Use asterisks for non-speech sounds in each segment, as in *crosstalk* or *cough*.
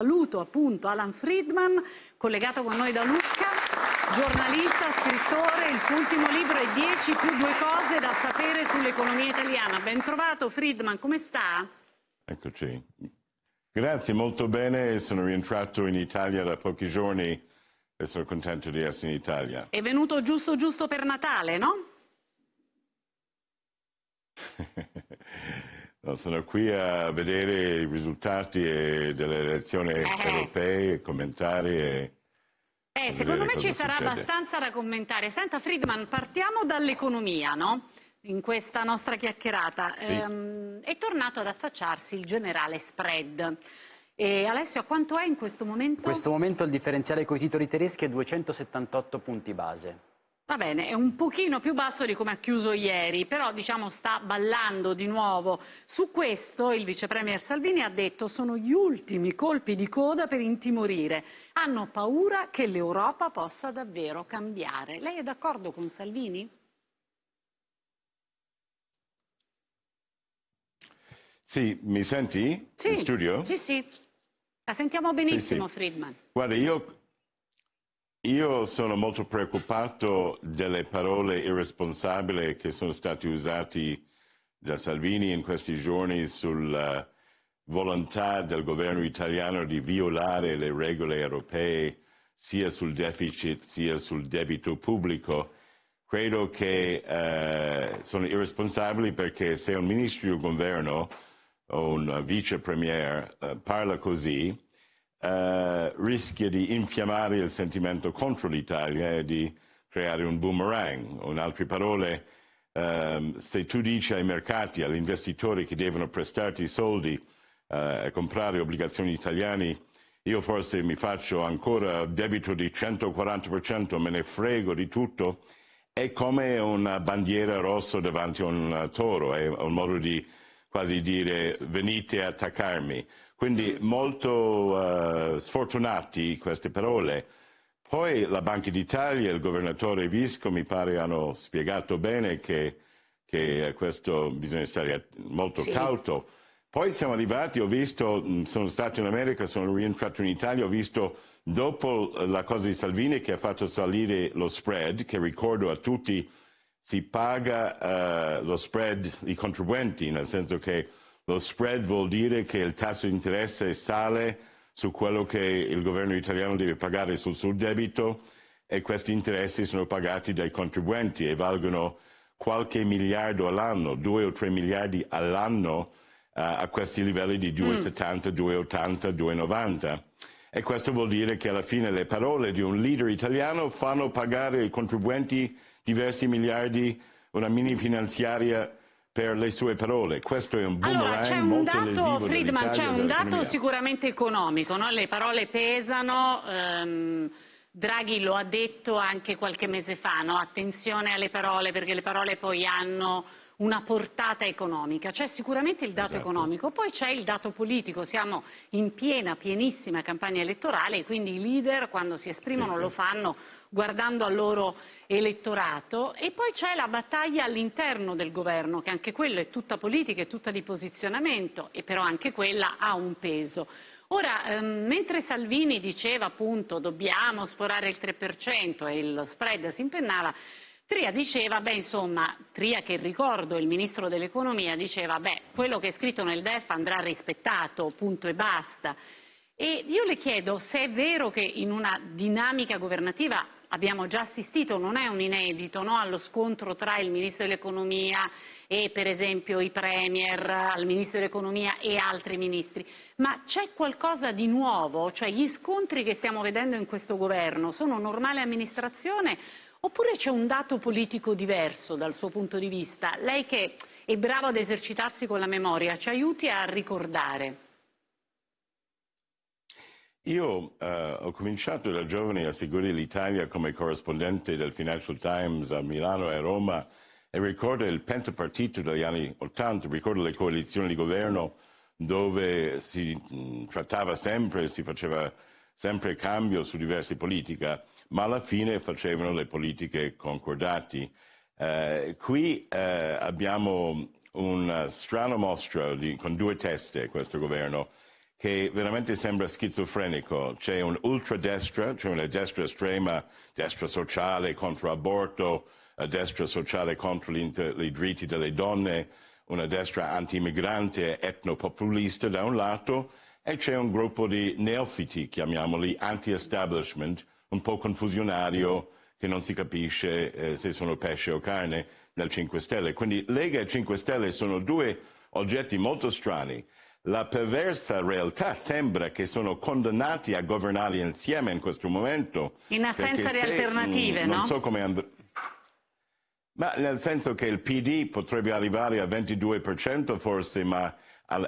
Saluto appunto Alan Friedman, collegato con noi da Lucca, giornalista, scrittore, il suo ultimo libro è 10 più due cose da sapere sull'economia italiana. Ben trovato Friedman, come sta? Eccoci. Grazie, molto bene, sono rientrato in Italia da pochi giorni e sono contento di essere in Italia. È venuto giusto giusto per Natale, no? *laughs* Sono qui a vedere i risultati eh, delle elezioni eh. eh. europee, e commentare. Eh, secondo me ci sarà succede. abbastanza da commentare. Senta Friedman, partiamo dall'economia, no? In questa nostra chiacchierata. Sì. Ehm, è tornato ad affacciarsi il generale spread. E Alessio, a quanto è in questo momento? In questo momento il differenziale con i titoli tedeschi è 278 punti base. Va bene, è un pochino più basso di come ha chiuso ieri, però diciamo sta ballando di nuovo. Su questo il vice premier Salvini ha detto sono gli ultimi colpi di coda per intimorire. Hanno paura che l'Europa possa davvero cambiare. Lei è d'accordo con Salvini? Sì, mi senti sì, in studio? Sì, sì. La sentiamo benissimo, sì, sì. Friedman. Guarda, io io sono molto preoccupato delle parole irresponsabili che sono state usate da Salvini in questi giorni sulla eh, volontà del governo italiano di violare le regole europee sia sul deficit sia sul debito pubblico. Credo che eh, sono irresponsabili perché se un ministro di governo o un vice premier eh, parla così, eh, rischia di infiammare il sentimento contro l'Italia e di creare un boomerang. O in altre parole, ehm, se tu dici ai mercati, agli investitori che devono prestarti soldi eh, e comprare obbligazioni italiane, io forse mi faccio ancora debito di 140%, me ne frego di tutto, è come una bandiera rossa davanti a un toro, è un modo di quasi dire venite a attaccarmi. Quindi mm. molto uh, sfortunati queste parole. Poi la Banca d'Italia e il governatore Visco mi pare hanno spiegato bene che, che questo bisogna stare molto sì. cauto. Poi siamo arrivati, ho visto, mm, sono stato in America, sono rientrato in Italia, ho visto dopo la cosa di Salvini che ha fatto salire lo spread, che ricordo a tutti si paga uh, lo spread i contribuenti, nel senso che lo spread vuol dire che il tasso di interesse sale su quello che il governo italiano deve pagare sul suo debito e questi interessi sono pagati dai contribuenti e valgono qualche miliardo all'anno, 2 o 3 miliardi all'anno uh, a questi livelli di 2,70, mm. 2,80, 2,90. E questo vuol dire che alla fine le parole di un leader italiano fanno pagare ai contribuenti diversi miliardi, una mini finanziaria per le sue parole. Questo è un boomerang allora, c'è un dato, Friedman, c'è un dato sicuramente economico, no? le parole pesano. Ehm, Draghi lo ha detto anche qualche mese fa, no? attenzione alle parole perché le parole poi hanno una portata economica. C'è sicuramente il dato esatto. economico, poi c'è il dato politico. Siamo in piena, pienissima campagna elettorale, e quindi i leader quando si esprimono sì, lo sì. fanno guardando al loro elettorato e poi c'è la battaglia all'interno del governo che anche quella è tutta politica, è tutta di posizionamento e però anche quella ha un peso. Ora, ehm, mentre Salvini diceva appunto dobbiamo sforare il 3% e il spread si impennava, Tria diceva, beh insomma, Tria che ricordo, il ministro dell'economia diceva, beh quello che è scritto nel DEF andrà rispettato, punto e basta. E io le chiedo se è vero che in una dinamica governativa abbiamo già assistito, non è un inedito, no? allo scontro tra il Ministro dell'Economia e per esempio i Premier, al Ministro dell'Economia e altri Ministri. Ma c'è qualcosa di nuovo? Cioè gli scontri che stiamo vedendo in questo governo sono normale amministrazione Oppure c'è un dato politico diverso dal suo punto di vista? Lei che è bravo ad esercitarsi con la memoria, ci aiuti a ricordare. Io eh, ho cominciato da giovane a seguire l'Italia come corrispondente del Financial Times a Milano e a Roma e ricordo il pentapartito degli anni Ottanta, ricordo le coalizioni di governo dove si mh, mm, trattava sempre, si faceva sempre cambio su diverse politiche, ma alla fine facevano le politiche concordate. Eh, qui eh, abbiamo un eh, strano mostro di, con due teste questo governo che veramente sembra schizofrenico. C'è un ultradestra, cioè una destra estrema, destra sociale contro aborto, eh, destra sociale contro i diritti delle donne, una destra anti-immigrante etnopopulista da un lato e c'è un gruppo di neofiti, chiamiamoli, anti-establishment, un po' confusionario che non si capisce eh, se sono pesce o carne nel 5 Stelle. Quindi Lega e 5 Stelle sono due oggetti molto strani la perversa realtà sembra che sono condannati a governare insieme in questo momento. In assenza di se, alternative, mh, mm, no? Non so come andrà. Ma nel senso che il PD potrebbe arrivare a 22% forse, ma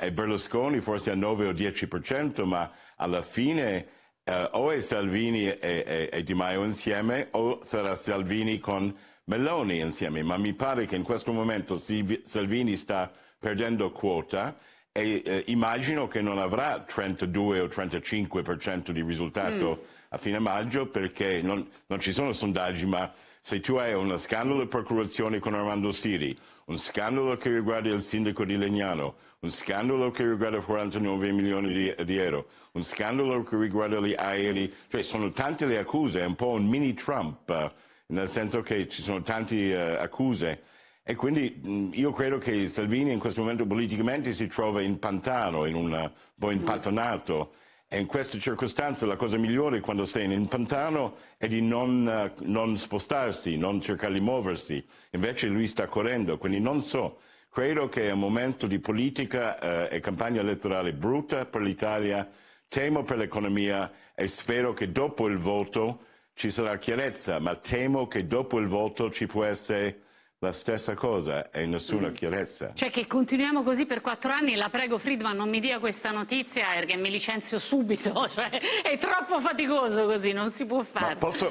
e Berlusconi forse a 9 o 10%, ma alla fine eh, o è Salvini e, e, e Di Maio insieme o sarà Salvini con Meloni insieme. Ma mi pare che in questo momento Salvini sta perdendo quota e, eh, immagino che non avrà 32 o 35% di risultato mm. a fine maggio perché non, non ci sono sondaggi, ma se tu hai uno scandalo di procurazione con Armando Siri, un scandalo che riguarda il sindaco di Legnano, un scandalo che riguarda 49 milioni di, di, euro, un scandalo che riguarda gli aerei, cioè sono tante le accuse, è un po' un mini Trump, eh, nel senso che ci sono tante uh, accuse. E quindi mm, io credo che Salvini in questo momento politicamente si trova in pantano, in un po' impantanato. E in queste circostanze la cosa migliore quando sei in pantano è di non, eh, non spostarsi, non cercare di muoversi. Invece lui sta correndo, quindi non so. Credo che è un momento di politica eh, e campagna elettorale brutta per l'Italia, temo per l'economia e spero che dopo il voto ci sarà chiarezza, ma temo che dopo il voto ci può essere la stessa cosa e nessuna mm-hmm. chiarezza. Cioè che continuiamo così per quattro anni, la prego Friedman non mi dia questa notizia perché mi licenzio subito, *laughs* cioè, è troppo faticoso così, non si può fare. Posso,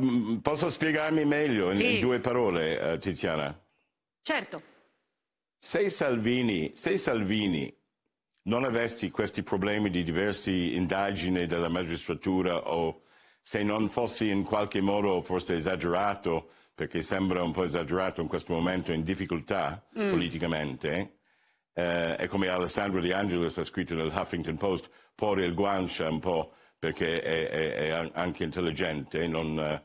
mm, posso, spiegarmi meglio in, sì. in due parole, eh, Tiziana? Certo. Se Salvini, se Salvini non avesse questi problemi di diverse indagini della magistratura o se non fossi in qualche modo forse esagerato, perché sembra un po' esagerato in questo momento, in difficoltà mm. politicamente, eh, e come Alessandro De Angelis ha scritto nel Huffington Post, porre il guancia un po' perché è, è, è anche intelligente, non,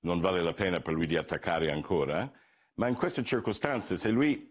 non, vale la pena per lui di attaccare ancora, ma in queste circostanze se lui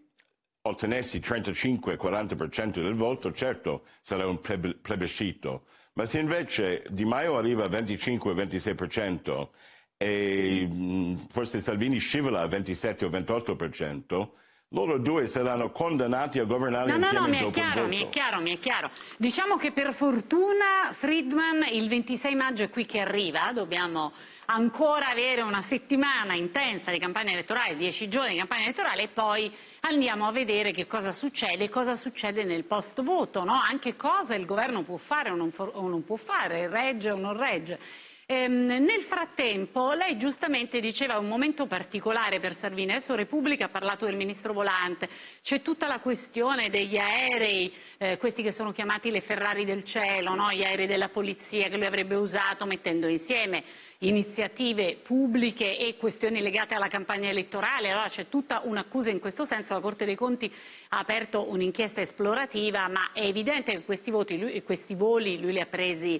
ottenesse il 35-40% del voto, certo sarà un plebiscito, ma se invece Di Maio arriva al 25-26% e mm, forse Salvini scivola al 27 o 28%, loro due saranno condannati a governare no, insieme no, no, mi è chiaro, mi è chiaro, mi è chiaro. Diciamo che per fortuna Friedman il 26 maggio è qui che arriva, dobbiamo ancora avere una settimana intensa di campagna elettorale, dieci giorni di campagna elettorale e poi andiamo a vedere che cosa succede e cosa succede nel post voto, no? anche cosa il governo può fare o non, o non può fare, regge o non regge. Ehm, nel frattempo lei giustamente diceva un momento particolare per Salvini, adesso Repubblica ha parlato del ministro Volante, c'è tutta la questione degli aerei, eh, questi che sono chiamati le Ferrari del cielo, no? gli aerei della polizia che lui avrebbe usato mettendo insieme iniziative pubbliche e questioni legate alla campagna elettorale, allora c'è tutta un'accusa in questo senso, la Corte dei Conti ha aperto un'inchiesta esplorativa, ma è evidente che questi, voti, lui, questi voli lui li ha presi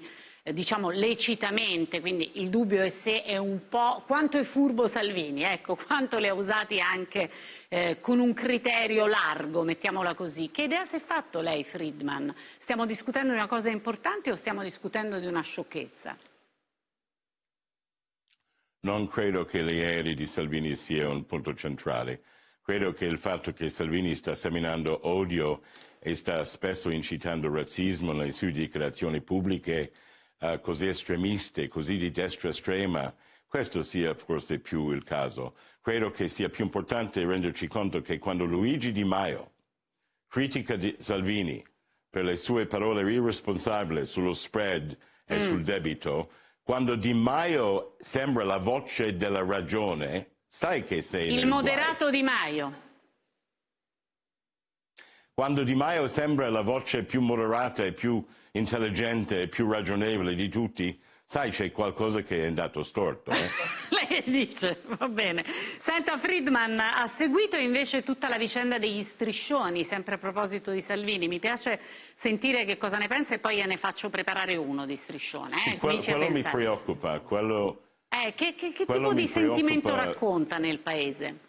diciamo lecitamente, quindi il dubbio è se è un po' quanto è furbo Salvini, ecco, *laughs* quanto le ha usati anche eh, con un criterio largo, mettiamola così. Che idea si è fatto lei Friedman? Stiamo discutendo di una cosa importante o stiamo discutendo di una sciocchezza? Non credo che le l'ieri di Salvini sia un punto centrale. Credo che il fatto che Salvini sta seminando odio e sta spesso incitando razzismo nelle sue dichiarazioni pubbliche eh, così estremiste, così di destra estrema, questo sia forse più il caso. Credo che sia più importante renderci conto che quando Luigi Di Maio critica di Salvini per le sue parole irresponsabili sullo spread e mm. sul debito, quando Di Maio sembra la voce della ragione, sai che sei... Il moderato guai. Di Maio. Quando Di Maio sembra la voce più moderata e più intelligente e più ragionevole di tutti, sai c'è qualcosa che è andato storto. Eh? *laughs* Lei dice, va bene. Senta, Friedman ha seguito invece tutta la vicenda degli striscioni, sempre a proposito di Salvini. Mi piace sentire che cosa ne pensa e poi gliene faccio preparare uno di striscione. Eh? Sì, quello, quello mi preoccupa. Quello, eh, che, che, che tipo di sentimento racconta nel paese?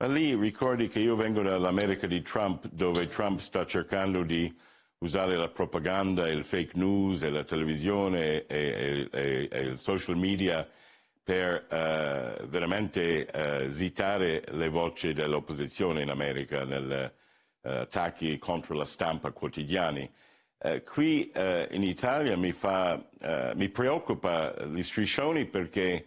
Ma lì ricordi che io vengo dall'America di Trump, dove Trump sta cercando di usare la propaganda, il fake news e la televisione e, e, e, e il social media per uh, veramente uh, zitare le voci dell'opposizione in America negli uh, eh, attacchi contro la stampa quotidiani. qui in Italia mi, fa, mi, preoccupa gli striscioni perché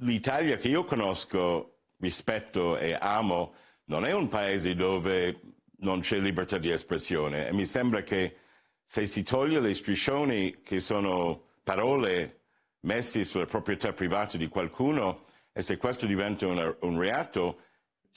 l'Italia che io conosco rispetto e amo, non è un paese dove non c'è libertà di espressione e mi sembra che se si toglie le striscioni che sono parole messe sulla proprietà privata di qualcuno e se questo diventa una, un reato,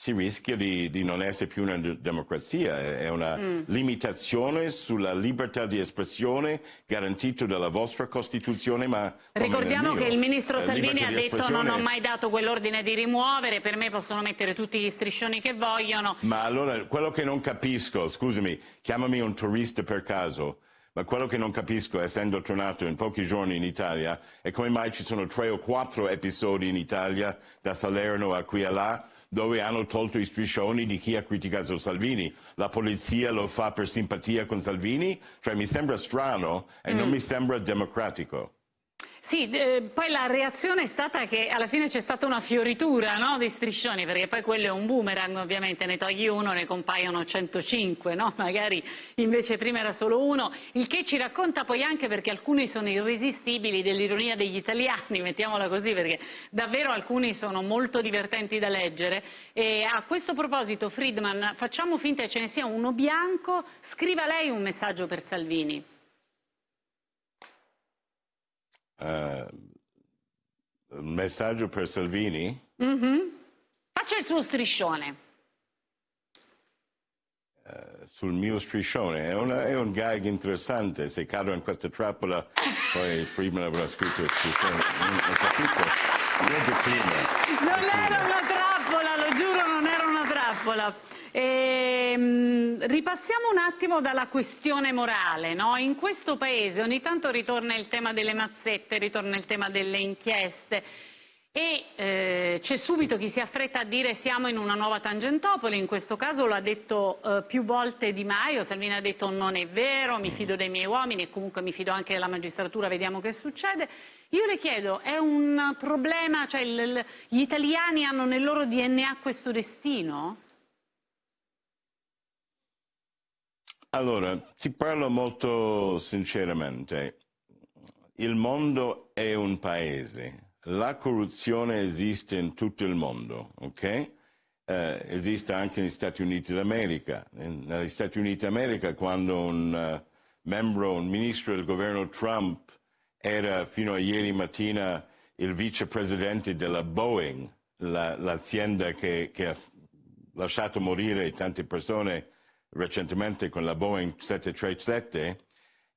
si rischia di, di, non essere più una democrazia, è una mm. limitazione sulla libertà di espressione garantita dalla vostra Costituzione. Ma Ricordiamo che il ministro eh, Salvini ha detto non ho mai dato quell'ordine di rimuovere, per me possono mettere tutti gli striscioni che vogliono. Ma allora quello che non capisco, scusami, chiamami un turista per caso. Ma quello che non capisco, essendo tornato in pochi giorni in Italia, è come mai ci sono tre o quattro episodi in Italia, da Salerno a qui e là, dove hanno tolto i striscioni di chi ha criticato Salvini. La polizia lo fa per simpatia con Salvini? Cioè mi sembra strano e mm. non mi sembra democratico. Sì, eh, poi la reazione è stata che alla fine c'è stata una fioritura no, di striscioni, perché poi quello è un boomerang ovviamente, ne togli uno, ne compaiono 105, no? *laughs* magari invece prima era solo uno, il che ci racconta poi anche perché alcuni sono irresistibili dell'ironia degli italiani, *laughs* mettiamola così, perché davvero alcuni sono molto divertenti da leggere. E a questo proposito, Friedman, facciamo finta che ce ne sia uno bianco, scriva lei un messaggio per Salvini. Eh, un messaggio per Salvini? Mm-hmm. Faccia il suo striscione. Eh, sul mio striscione è, una, è, un gag interessante se cado in questa trappola *laughs* poi Friedman avrà scritto il striscione non ho non era una trappola lo giuro non era una trappola Ehm, ripassiamo un attimo dalla questione morale. No? In questo Paese ogni tanto ritorna il tema delle mazzette, ritorna il tema delle inchieste e eh, c'è subito chi si affretta a dire siamo in una nuova Tangentopoli, in questo caso lo ha detto eh, più volte Di Maio, Salvini ha detto non è vero, mi fido dei miei uomini e comunque mi fido anche della magistratura, vediamo che succede. Io le chiedo, è un problema, cioè il, gli italiani hanno nel loro DNA questo destino? Allora, ti parlo molto sinceramente. Il mondo è un paese. La corruzione esiste in tutto il mondo, ok? Eh, esiste anche negli Stati Uniti d'America. Eh, negli Stati Uniti d'America, quando un uh, membro, un ministro del governo Trump era fino a ieri mattina il vicepresidente della Boeing, la, l'azienda che, che ha lasciato morire tante persone recentemente con la Boeing 737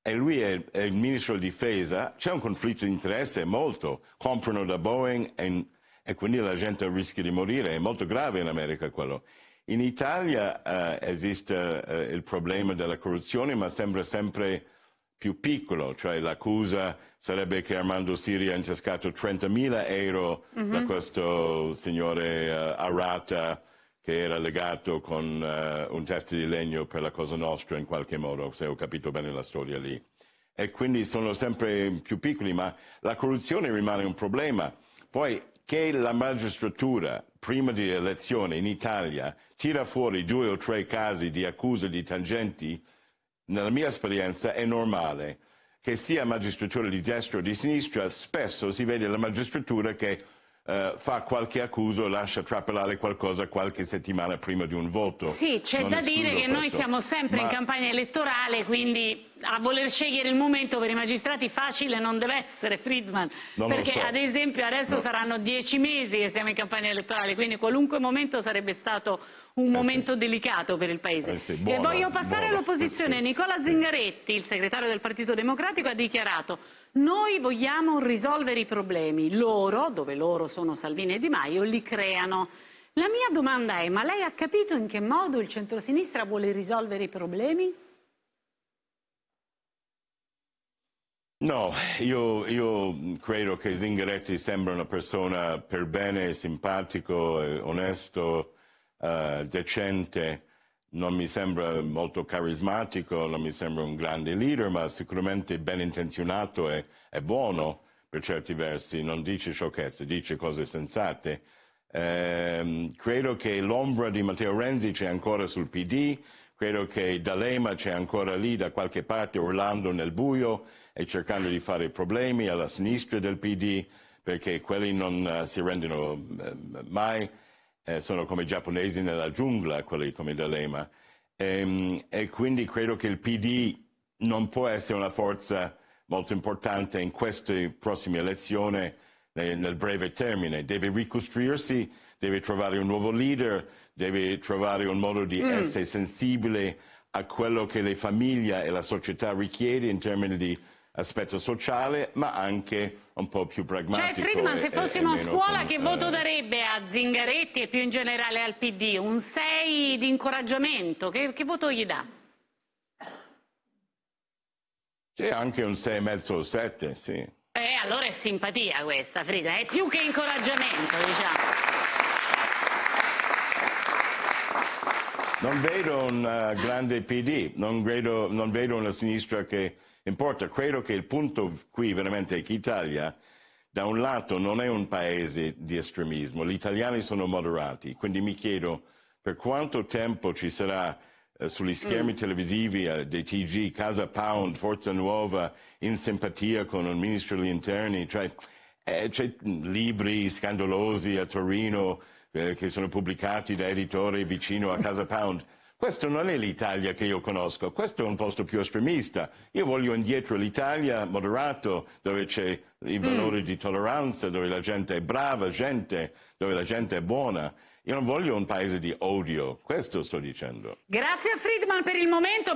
e lui è, è il ministro di difesa, c'è un conflitto di interesse molto, comprano da Boeing e, e, quindi la gente rischia di morire, è molto grave in America quello. In Italia eh, esiste eh, il problema della corruzione, ma sembra sempre più piccolo, cioè l'accusa sarebbe che Armando Siri ha intascato 30.000 euro mm-hmm. da mhm. questo signore eh, Arata che era legato con uh, un testo di legno per la Cosa Nostra in qualche modo, se ho capito bene la storia lì. E quindi sono sempre più piccoli, ma la corruzione rimane un problema. Poi che la magistratura, prima di elezione in Italia, tira fuori due o tre casi di accuse di tangenti, nella mia esperienza è normale. Che sia magistratura di destra o di sinistra, spesso si vede la magistratura che eh, fa qualche accuso e lascia trapelare qualcosa qualche settimana prima di un voto. Sì, c'è non da dire che questo. noi siamo sempre Ma... in campagna elettorale, quindi a voler scegliere il momento per i magistrati facile non deve essere Friedman, non perché so. ad esempio adesso no. saranno dieci mesi che siamo in campagna elettorale, quindi qualunque momento sarebbe stato un eh momento sì. delicato per il Paese. Eh sì, buona, e voglio passare all'opposizione. Sì. Nicola Zingaretti, il segretario del Partito Democratico, ha dichiarato noi vogliamo risolvere i problemi, loro, dove loro sono Salvini e Di Maio, li creano. La mia domanda è, ma lei ha capito in che modo il centrosinistra vuole risolvere i problemi? No, io, io credo che Zingaretti sembra una persona per bene, simpatico, eh, onesto, eh, decente, non mi sembra molto carismatico, non mi sembra un grande leader, ma sicuramente ben intenzionato e, e buono per certi versi, non dice sciocchezze, dice cose sensate. Eh, credo che l'ombra di Matteo Renzi c'è ancora sul PD, credo che D'Alema c'è ancora lì da qualche parte, urlando nel buio e cercando di fare problemi alla sinistra del PD, perché quelli non uh, si rendono uh, mai eh, sono come i giapponesi nella giungla, quelli come D'Alema. E, ehm, e quindi credo che il PD non può essere una forza molto importante in queste prossime elezioni nel, breve termine. Deve ricostruirsi, deve trovare un nuovo leader, deve trovare un modo di mm. essere sensibile a quello che le famiglie e la società richiedono in termini di aspetto sociale, ma anche un po' più pragmatico. Cioè Friedman, se fossimo a scuola con... che voto eh. darebbe a Zingaretti e più in generale al PD? Un 6 di incoraggiamento? Che, che voto gli dà? Sì, anche un 6,5 o 7, sì. Eh, allora è simpatia questa, Frida, è più che incoraggiamento, diciamo. Non vedo un uh, grande PD, non vedo, non vedo una sinistra che importa. Credo che il punto qui veramente è che l'Italia, da un lato, non è un paese di estremismo, gli italiani sono moderati, quindi mi chiedo per quanto tempo ci sarà eh, sugli schermi mm. televisivi eh, dei TG Casa Pound, Forza Nuova, in simpatia con il ministro degli interni, cioè, eh, c'è mm, libri scandalosi a Torino eh, che sono pubblicati da editori vicino a Casa Pound. Questo non è l'Italia che io conosco, questo è un posto più estremista. Io voglio indietro l'Italia moderato, dove c'è i mm. valori mm. di tolleranza, dove la gente è brava gente, dove la gente è buona. Io non voglio un paese di odio, questo sto dicendo. Grazie a Friedman per il momento.